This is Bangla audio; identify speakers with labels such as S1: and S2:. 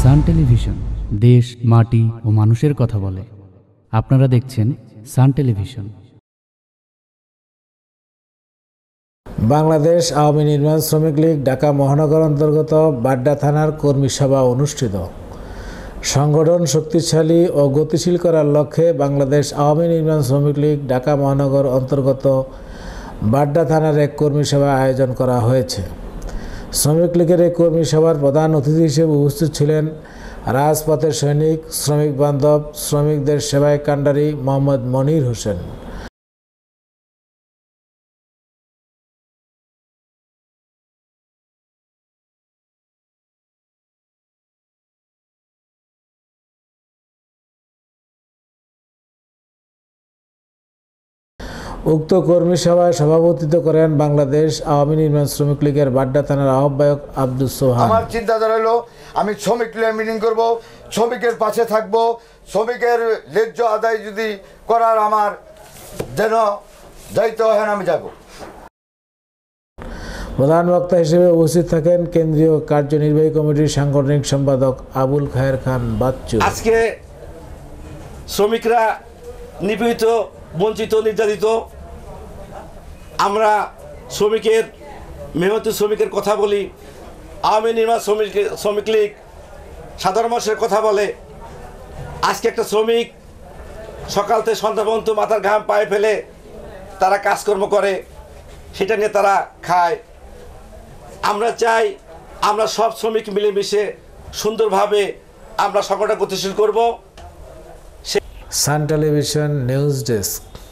S1: সান টেলিভিশন
S2: দেশ মাটি ও মানুষের কথা বলে আপনারা দেখছেন সান টেলিভিশন বাংলাদেশ আওয়ামী নির্মাণ শ্রমিক লীগ ঢাকা মহানগর অন্তর্গত বাড্ডা থানার কর্মী সভা অনুষ্ঠিত সংগঠন শক্তিশালী ও গতিশীল করার লক্ষ্যে বাংলাদেশ আওয়ামী নির্মাণ শ্রমিক লীগ ঢাকা মহানগর অন্তর্গত বাড্ডা থানার এক কর্মী সভা আয়োজন করা হয়েছে শ্রমিক লীগের এই কর্মী সভার প্রধান অতিথি হিসেবে উপস্থিত ছিলেন রাজপথের সৈনিক শ্রমিক বান্ধব শ্রমিকদের সেবায় কাণ্ডারি মোহাম্মদ মনির হোসেন উক্ত কর্মী সভায় সভাপতিত্ব করেন বাংলাদেশ আওয়ামী নির্মাণ শ্রমিক লীগের বাড্ডা থানার আহ্বায়ক আব্দুল সোহান আমার
S1: চিন্তাধারা হলো আমি শ্রমিক লীগের মিটিং করব শ্রমিকের পাশে থাকব শ্রমিকের ন্যায্য আদায় যদি করার আমার যেন দায়িত্ব হয় আমি যাব
S2: প্রধান বক্তা হিসেবে উপস্থিত থাকেন কেন্দ্রীয় কার্যনির্বাহী কমিটির সাংগঠনিক সম্পাদক আবুল খায়ের খান বাচ্চু
S3: আজকে শ্রমিকরা নিপীড়িত বঞ্চিত নির্যাতিত আমরা শ্রমিকের মেহনতি শ্রমিকের কথা বলি আওয়ামী নির্মাণ শ্রমিক শ্রমিক লীগ সাধারণ মানুষের কথা বলে আজকে একটা শ্রমিক সকাল থেকে সন্ধ্যা মাথার ঘাম পায়ে ফেলে তারা কাজকর্ম করে সেটা নিয়ে তারা খায় আমরা চাই আমরা সব শ্রমিক মিলেমিশে সুন্দরভাবে আমরা সকলটা গতিশীল করব
S2: সান টেলিভিশন নিউজ ডেস্ক